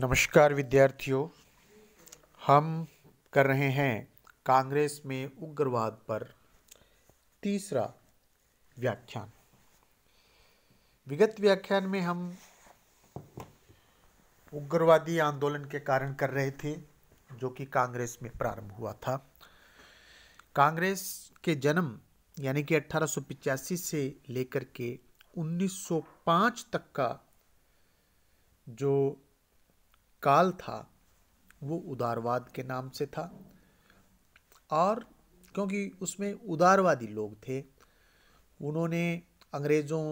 नमस्कार विद्यार्थियों हम कर रहे हैं कांग्रेस में उग्रवाद पर तीसरा व्याख्यान विगत व्याख्यान में हम उग्रवादी आंदोलन के कारण कर रहे थे जो कि कांग्रेस में प्रारंभ हुआ था कांग्रेस के जन्म यानी कि अट्ठारह से लेकर के 1905 तक का जो काल था वो उदारवाद के नाम से था और क्योंकि उसमें उदारवादी लोग थे उन्होंने अंग्रेज़ों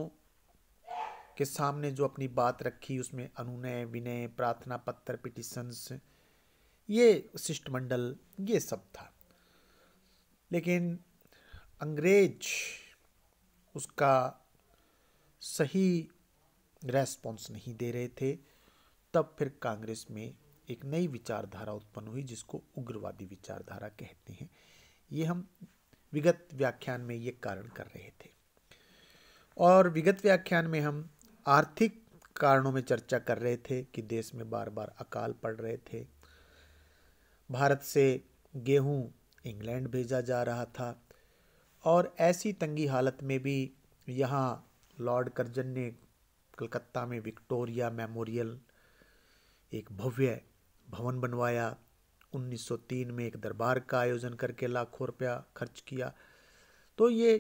के सामने जो अपनी बात रखी उसमें अनुनय विनय प्रार्थना पत्र पिटिशंस ये शिष्टमंडल ये सब था लेकिन अंग्रेज उसका सही रेस्पॉन्स नहीं दे रहे थे तब फिर कांग्रेस में एक नई विचारधारा उत्पन्न हुई जिसको उग्रवादी विचारधारा कहते हैं ये हम विगत व्याख्यान में ये कारण कर रहे थे और विगत व्याख्यान में हम आर्थिक कारणों में चर्चा कर रहे थे कि देश में बार बार अकाल पड़ रहे थे भारत से गेहूं इंग्लैंड भेजा जा रहा था और ऐसी तंगी हालत में भी यहाँ लॉर्ड कर्जन ने कलकत्ता में विक्टोरिया मेमोरियल एक भव्य भवन बनवाया 1903 में एक दरबार का आयोजन करके लाखों रुपया खर्च किया तो ये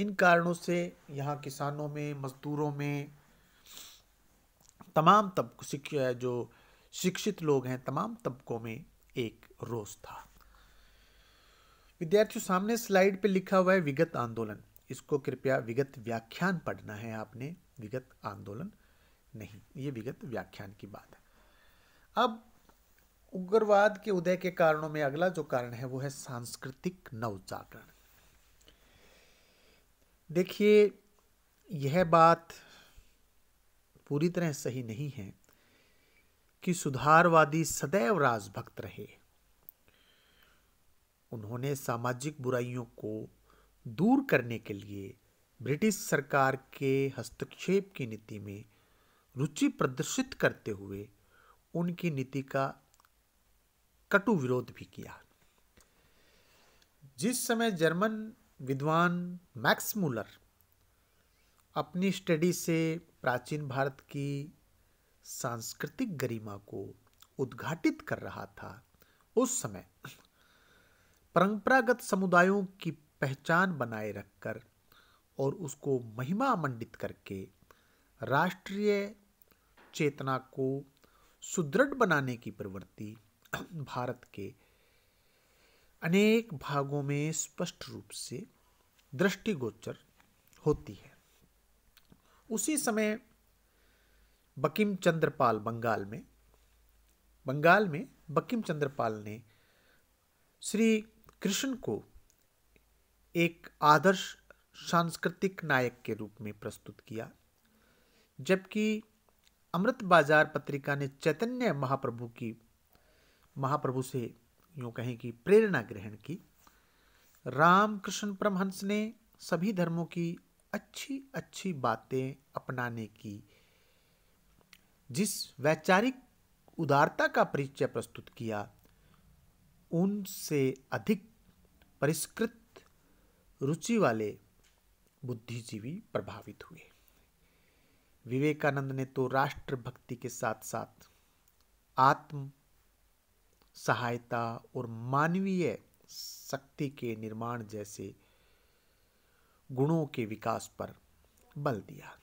इन कारणों से यहाँ किसानों में मज़दूरों में तमाम तब जो शिक्षित लोग हैं तमाम तबकों में एक रोष था विद्यार्थियों सामने स्लाइड पे लिखा हुआ है विगत आंदोलन इसको कृपया विगत व्याख्यान पढ़ना है आपने विगत आंदोलन नहीं ये विगत व्याख्यान की बात है अब उग्रवाद के उदय के कारणों में अगला जो कारण है वो है सांस्कृतिक नवजागरण देखिए यह बात पूरी तरह सही नहीं है कि सुधारवादी सदैव राजभक्त रहे उन्होंने सामाजिक बुराइयों को दूर करने के लिए ब्रिटिश सरकार के हस्तक्षेप की नीति में रुचि प्रदर्शित करते हुए उनकी नीति का कटु विरोध भी किया जिस समय जर्मन विद्वान मैक्स मूलर अपनी स्टडी से प्राचीन भारत की सांस्कृतिक गरिमा को उद्घाटित कर रहा था उस समय परंपरागत समुदायों की पहचान बनाए रखकर और उसको महिमा मंडित करके राष्ट्रीय चेतना को सुदृढ़ बनाने की प्रवृत्ति भारत के अनेक भागों में स्पष्ट रूप से दृष्टिगोचर होती है उसी समय बकिम चंद्रपाल बंगाल में बंगाल में बकिम चंद्रपाल ने श्री कृष्ण को एक आदर्श सांस्कृतिक नायक के रूप में प्रस्तुत किया जबकि अमृत बाजार पत्रिका ने चैतन्य महाप्रभु की महाप्रभु से यूं कहें कि प्रेरणा ग्रहण की रामकृष्ण परमहंस ने सभी धर्मों की अच्छी अच्छी बातें अपनाने की जिस वैचारिक उदारता का परिचय प्रस्तुत किया उनसे अधिक परिष्कृत रुचि वाले बुद्धिजीवी प्रभावित हुए विवेकानंद ने तो राष्ट्र भक्ति के साथ साथ आत्म सहायता और मानवीय शक्ति के निर्माण जैसे गुणों के विकास पर बल दिया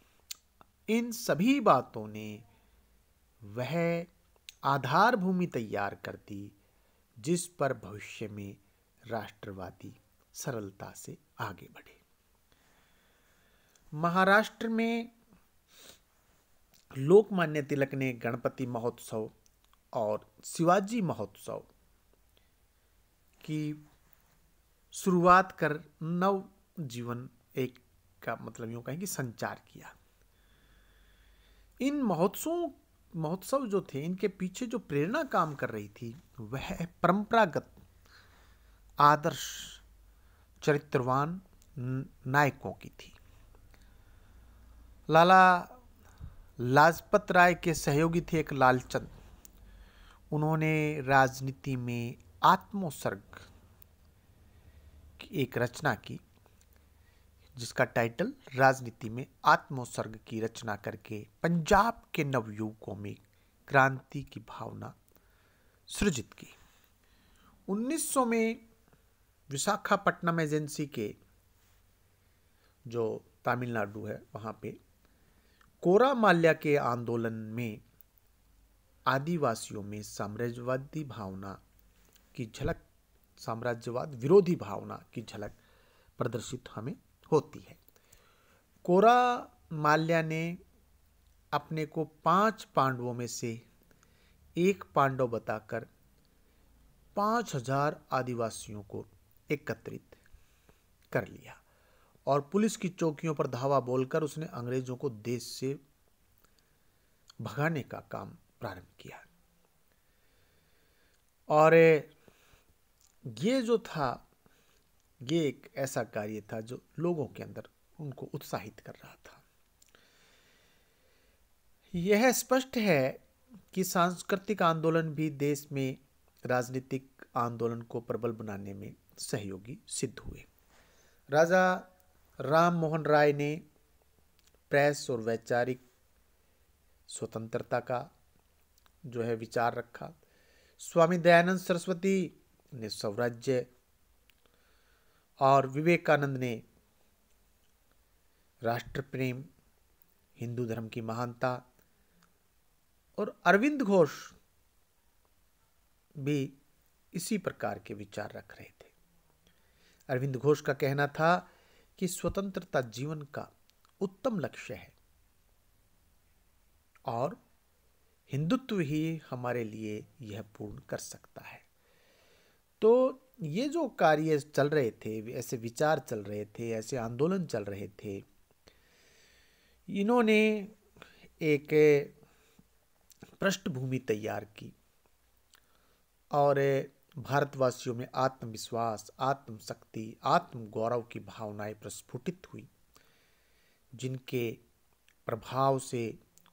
इन सभी बातों ने वह आधार भूमि तैयार कर दी जिस पर भविष्य में राष्ट्रवादी सरलता से आगे बढ़े महाराष्ट्र में लोकमान्य तिलक ने गणपति महोत्सव और शिवाजी महोत्सव की शुरुआत कर नव जीवन एक का मतलब यूँ कहें कि संचार किया इन महोत्सवों महोत्सव जो थे इनके पीछे जो प्रेरणा काम कर रही थी वह परंपरागत आदर्श चरित्रवान नायकों की थी लाला लाजपत राय के सहयोगी थे एक लालचंद उन्होंने राजनीति में आत्मोसर्ग की एक रचना की जिसका टाइटल राजनीति में आत्मोसर्ग की रचना करके पंजाब के नवयुवकों में क्रांति की भावना सृजित की 1900 में विशाखापट्टनम एजेंसी के जो तमिलनाडु है वहाँ पे कोरामाल्या के आंदोलन में आदिवासियों में साम्राज्यवादी भावना की झलक साम्राज्यवाद विरोधी भावना की झलक प्रदर्शित हमें होती है कोरा माल्या ने अपने को पांच पांडवों में से एक पांडव बताकर पांच हजार आदिवासियों को एकत्रित कर लिया और पुलिस की चौकियों पर धावा बोलकर उसने अंग्रेजों को देश से भगाने का काम प्रारंभ किया और ये जो था ये एक ऐसा कार्य था जो लोगों के अंदर उनको उत्साहित कर रहा था यह स्पष्ट है कि सांस्कृतिक आंदोलन भी देश में राजनीतिक आंदोलन को प्रबल बनाने में सहयोगी सिद्ध हुए राजा राम मोहन राय ने प्रेस और वैचारिक स्वतंत्रता का जो है विचार रखा स्वामी दयानंद सरस्वती ने स्वराज्य और विवेकानंद ने राष्ट्रप्रेम हिंदू धर्म की महानता और अरविंद घोष भी इसी प्रकार के विचार रख रहे थे अरविंद घोष का कहना था कि स्वतंत्रता जीवन का उत्तम लक्ष्य है और हिंदुत्व ही हमारे लिए यह पूर्ण कर सकता है तो ये जो कार्य चल रहे थे ऐसे विचार चल रहे थे ऐसे आंदोलन चल रहे थे इन्होंने एक पृष्ठभूमि तैयार की और भारतवासियों में आत्मविश्वास आत्मशक्ति आत्मगौरव की भावनाएं प्रस्फुटित हुई जिनके प्रभाव से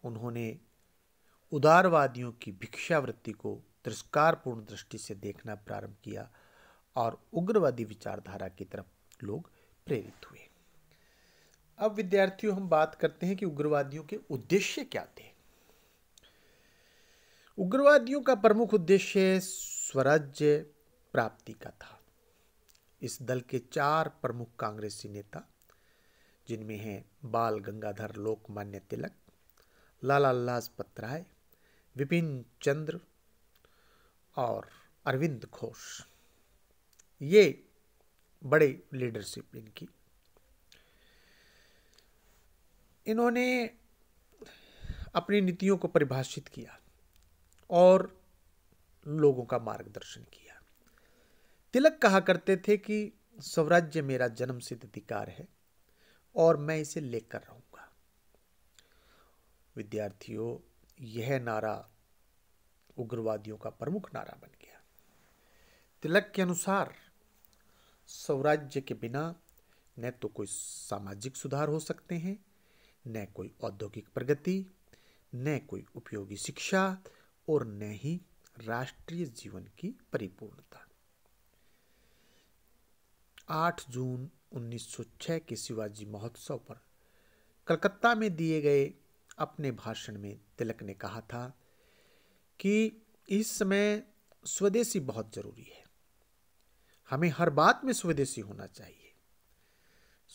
उन्होंने उदारवादियों की भिक्षावृत्ति को तिरस्कारपूर्ण दृष्टि से देखना प्रारंभ किया और उग्रवादी विचारधारा की तरफ लोग प्रेरित हुए अब विद्यार्थियों हम बात करते हैं कि उग्रवादियों के उद्देश्य क्या थे उग्रवादियों का प्रमुख उद्देश्य स्वराज्य प्राप्ति का था इस दल के चार प्रमुख कांग्रेसी नेता जिनमें हैं बाल गंगाधर लोकमान्य तिलक लाला लाजपत राय विपिन चंद्र और अरविंद घोष ये बड़े लीडरशिप इनकी इन्होंने अपनी नीतियों को परिभाषित किया और लोगों का मार्गदर्शन किया तिलक कहा करते थे कि स्वराज्य मेरा जन्म सिद्ध अधिकार है और मैं इसे लेकर रहूंगा विद्यार्थियों यह नारा उग्रवादियों का प्रमुख नारा बन गया तिलक के अनुसार स्वराज्य के बिना न तो कोई सामाजिक सुधार हो सकते हैं न कोई औद्योगिक प्रगति न कोई उपयोगी शिक्षा और न ही राष्ट्रीय जीवन की परिपूर्णता 8 जून 1906 के शिवाजी महोत्सव पर कलकत्ता में दिए गए अपने भाषण में तिलक ने कहा था कि इस समय स्वदेशी बहुत जरूरी है हमें हर बात में स्वदेशी होना चाहिए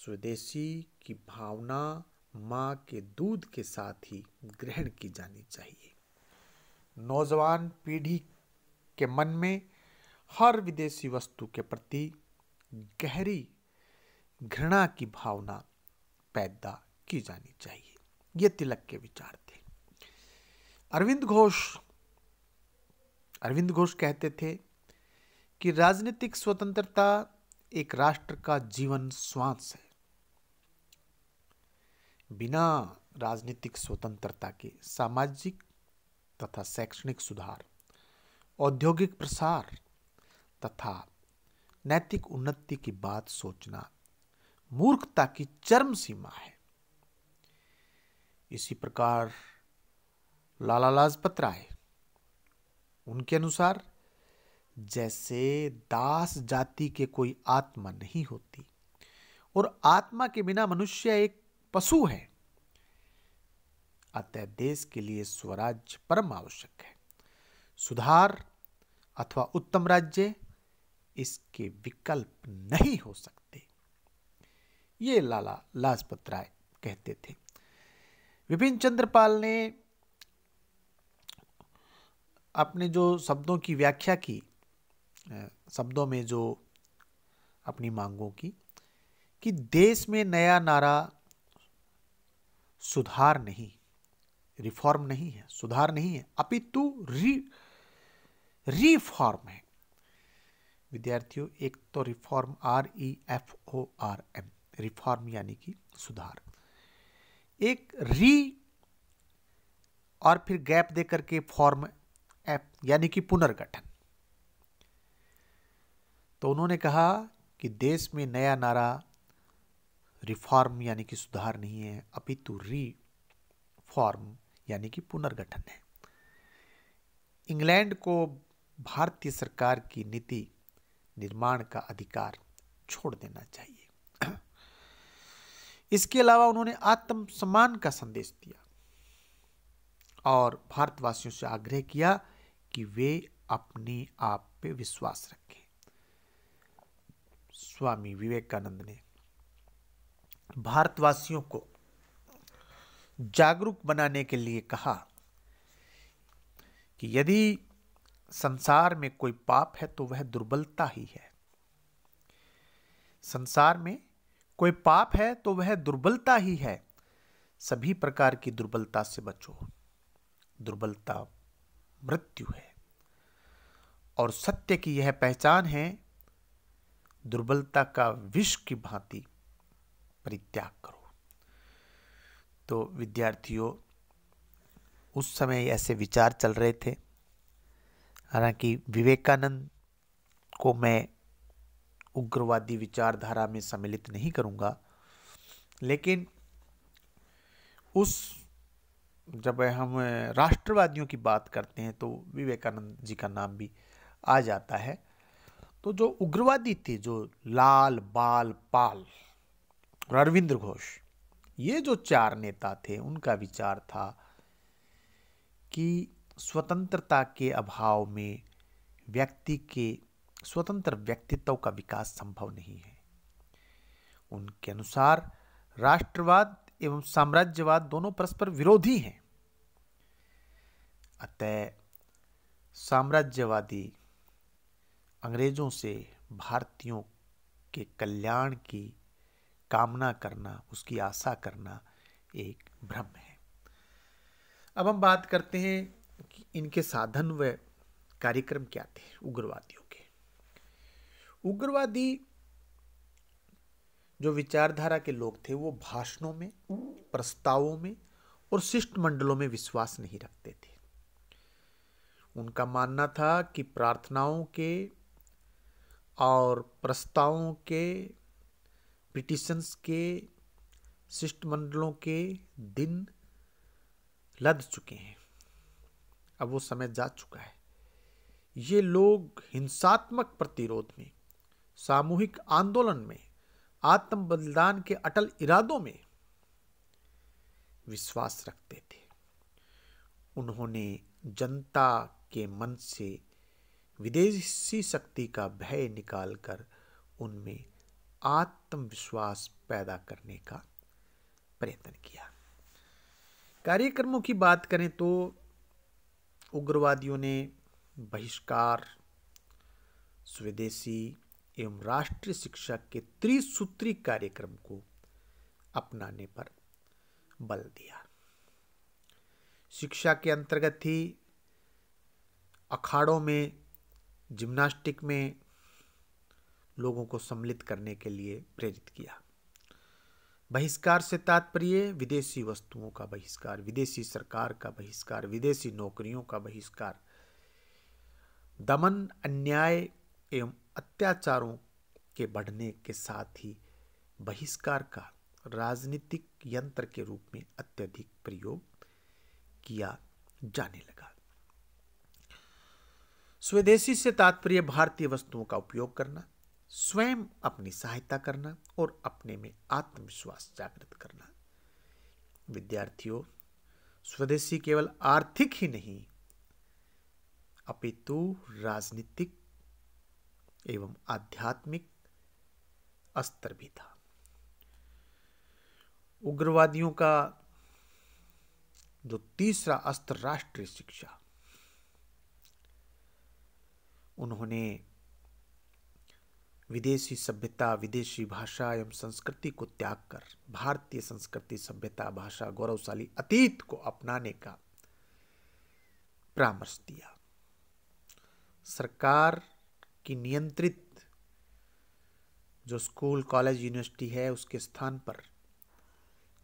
स्वदेशी की भावना मां के दूध के साथ ही ग्रहण की जानी चाहिए नौजवान पीढ़ी के मन में हर विदेशी वस्तु के प्रति गहरी घृणा की भावना पैदा की जानी चाहिए ये तिलक के विचार थे अरविंद घोष अरविंद घोष कहते थे कि राजनीतिक स्वतंत्रता एक राष्ट्र का जीवन श्वास है बिना राजनीतिक स्वतंत्रता के सामाजिक तथा शैक्षणिक सुधार औद्योगिक प्रसार तथा नैतिक उन्नति की बात सोचना मूर्खता की चरम सीमा है इसी प्रकार लाला लाजपत राय उनके अनुसार जैसे दास जाति के कोई आत्मा नहीं होती और आत्मा के बिना मनुष्य एक पशु है अतः देश के लिए स्वराज्य परम आवश्यक है सुधार अथवा उत्तम राज्य इसके विकल्प नहीं हो सकते ये लाला लाजपत राय कहते थे विपिन चंद्रपाल ने अपने जो शब्दों की व्याख्या की शब्दों में जो अपनी मांगों की कि देश में नया नारा सुधार नहीं रिफॉर्म नहीं है सुधार नहीं है अपितु री रिफॉर्म है विद्यार्थियों एक तो reform R E F O R M reform यानी कि सुधार एक री और फिर गैप देकर के फॉर्म एफ यानी कि पुनर्गठन तो उन्होंने कहा कि देश में नया नारा रिफॉर्म यानी कि सुधार नहीं है अपितु री फॉर्म यानी कि पुनर्गठन है इंग्लैंड को भारतीय सरकार की नीति निर्माण का अधिकार छोड़ देना चाहिए इसके अलावा उन्होंने आत्मसम्मान का संदेश दिया और भारतवासियों से आग्रह किया कि वे अपने आप पे विश्वास रखें स्वामी विवेकानंद ने भारतवासियों को जागरूक बनाने के लिए कहा कि यदि संसार में कोई पाप है तो वह दुर्बलता ही है संसार में कोई पाप है तो वह दुर्बलता ही है सभी प्रकार की दुर्बलता से बचो दुर्बलता मृत्यु है और सत्य की यह पहचान है दुर्बलता का विष की भांति परित्याग करो तो विद्यार्थियों उस समय ऐसे विचार चल रहे थे हालांकि विवेकानंद को मैं उग्रवादी विचारधारा में सम्मिलित नहीं करूँगा लेकिन उस जब हम राष्ट्रवादियों की बात करते हैं तो विवेकानंद जी का नाम भी आ जाता है तो जो उग्रवादी थे जो लाल बाल पाल और अरविंद घोष ये जो चार नेता थे उनका विचार था कि स्वतंत्रता के अभाव में व्यक्ति के स्वतंत्र व्यक्तित्व का विकास संभव नहीं है उनके अनुसार राष्ट्रवाद एवं साम्राज्यवाद दोनों परस्पर विरोधी हैं अतः साम्राज्यवादी अंग्रेजों से भारतीयों के कल्याण की कामना करना उसकी आशा करना एक भ्रम है अब हम बात करते हैं कि इनके साधन व कार्यक्रम क्या थे उग्रवादियों के उग्रवादी जो विचारधारा के लोग थे वो भाषणों में प्रस्तावों में और शिष्टमंडलों में विश्वास नहीं रखते थे उनका मानना था कि प्रार्थनाओं के और प्रस्तावों के पिटिशंस के शिष्टमंडलों के दिन लद चुके हैं अब वो समय जा चुका है ये लोग हिंसात्मक प्रतिरोध में सामूहिक आंदोलन में आत्म बलिदान के अटल इरादों में विश्वास रखते थे उन्होंने जनता के मन से विदेशी शक्ति का भय निकालकर उनमें आत्मविश्वास पैदा करने का प्रयत्न किया कार्यक्रमों की बात करें तो उग्रवादियों ने बहिष्कार स्वदेशी एवं राष्ट्रीय शिक्षा के त्रिसूत्री कार्यक्रम को अपनाने पर बल दिया शिक्षा के अंतर्गत ही अखाड़ों में जिम्नास्टिक में लोगों को सम्मिलित करने के लिए प्रेरित किया बहिष्कार से तात्पर्य विदेशी वस्तुओं का बहिष्कार विदेशी सरकार का बहिष्कार विदेशी नौकरियों का बहिष्कार दमन अन्याय एवं अत्याचारों के बढ़ने के साथ ही बहिष्कार का राजनीतिक यंत्र के रूप में अत्यधिक प्रयोग किया जाने लगा स्वदेशी से तात्पर्य भारतीय वस्तुओं का उपयोग करना स्वयं अपनी सहायता करना और अपने में आत्मविश्वास जागृत करना विद्यार्थियों स्वदेशी केवल आर्थिक ही नहीं अपितु राजनीतिक एवं आध्यात्मिक अस्तर भी था उग्रवादियों का जो तीसरा अस्त्र राष्ट्रीय शिक्षा उन्होंने विदेशी सभ्यता विदेशी भाषा एवं संस्कृति को त्याग कर भारतीय संस्कृति सभ्यता भाषा गौरवशाली अतीत को अपनाने का परामर्श दिया सरकार की नियंत्रित जो स्कूल कॉलेज यूनिवर्सिटी है उसके स्थान पर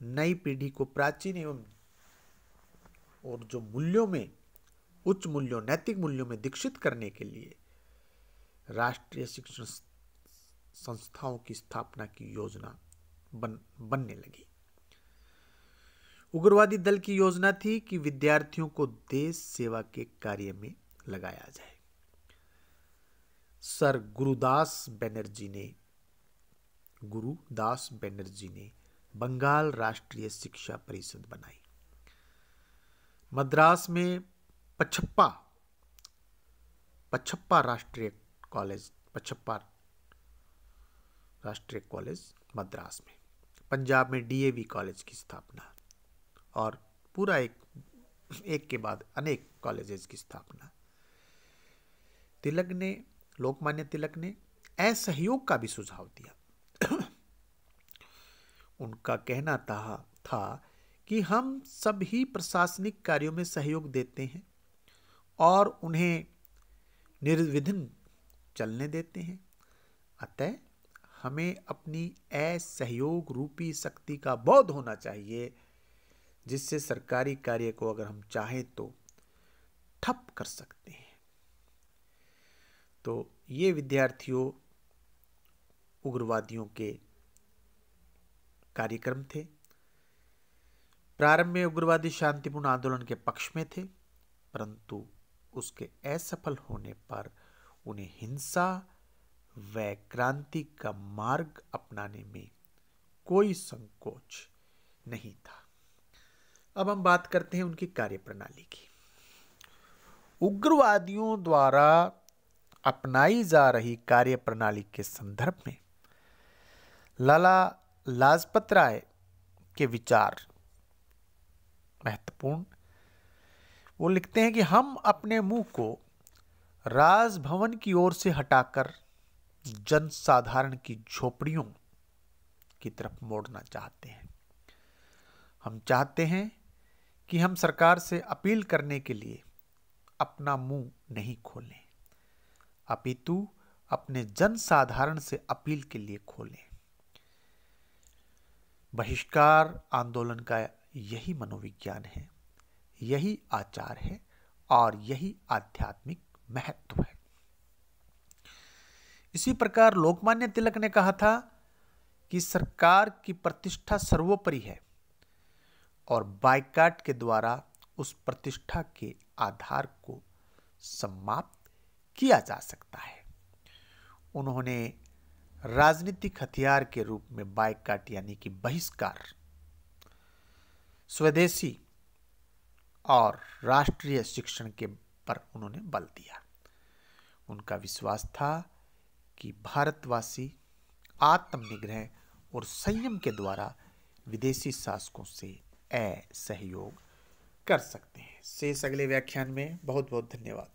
नई पीढ़ी को प्राचीन एवं और जो मूल्यों में उच्च मूल्यों नैतिक मूल्यों में दीक्षित करने के लिए राष्ट्रीय शिक्षण संस्थाओं की स्थापना की योजना बन बनने लगी उग्रवादी दल की योजना थी कि विद्यार्थियों को देश सेवा के कार्य में लगाया जाए सर गुरुदास बनर्जी ने गुरुदास बनर्जी ने बंगाल राष्ट्रीय शिक्षा परिषद बनाई मद्रास में पचप्पा पचप्पा राष्ट्रीय कॉलेज पचप्पा राष्ट्रीय कॉलेज मद्रास में पंजाब में डीएवी कॉलेज की स्थापना और पूरा एक एक के बाद अनेक कॉलेजेस की स्थापना तिलक ने लोकमान्य तिलक ने असहयोग का भी सुझाव दिया उनका कहना था था कि हम सभी प्रशासनिक कार्यों में सहयोग देते हैं और उन्हें निर्विघ्न चलने देते हैं अतः हमें अपनी असहयोग रूपी शक्ति का बोध होना चाहिए जिससे सरकारी कार्य को अगर हम चाहें तो ठप कर सकते हैं तो ये विद्यार्थियों उग्रवादियों के कार्यक्रम थे प्रारंभ में उग्रवादी शांतिपूर्ण आंदोलन के पक्ष में थे परंतु उसके असफल होने पर उन्हें हिंसा वह क्रांति का मार्ग अपनाने में कोई संकोच नहीं था अब हम बात करते हैं उनकी कार्यप्रणाली की उग्रवादियों द्वारा अपनाई जा रही कार्यप्रणाली के संदर्भ में लाला लाजपत राय के विचार महत्वपूर्ण वो लिखते हैं कि हम अपने मुंह को राजभवन की ओर से हटाकर जन साधारण की झोपड़ियों की तरफ मोड़ना चाहते हैं हम चाहते हैं कि हम सरकार से अपील करने के लिए अपना मुंह नहीं खोलें अपितु अपने जन साधारण से अपील के लिए खोलें बहिष्कार आंदोलन का यही मनोविज्ञान है यही आचार है और यही आध्यात्मिक महत्व है इसी प्रकार लोकमान्य तिलक ने कहा था कि सरकार की प्रतिष्ठा सर्वोपरि है और बाइकाट के द्वारा उस प्रतिष्ठा के आधार को समाप्त किया जा सकता है उन्होंने राजनीतिक हथियार के रूप में बाइकाट यानी कि बहिष्कार स्वदेशी और राष्ट्रीय शिक्षण के पर उन्होंने बल दिया उनका विश्वास था कि भारतवासी आत्मनिग्रह और संयम के द्वारा विदेशी शासकों से असहयोग कर सकते हैं शेष अगले व्याख्यान में बहुत बहुत धन्यवाद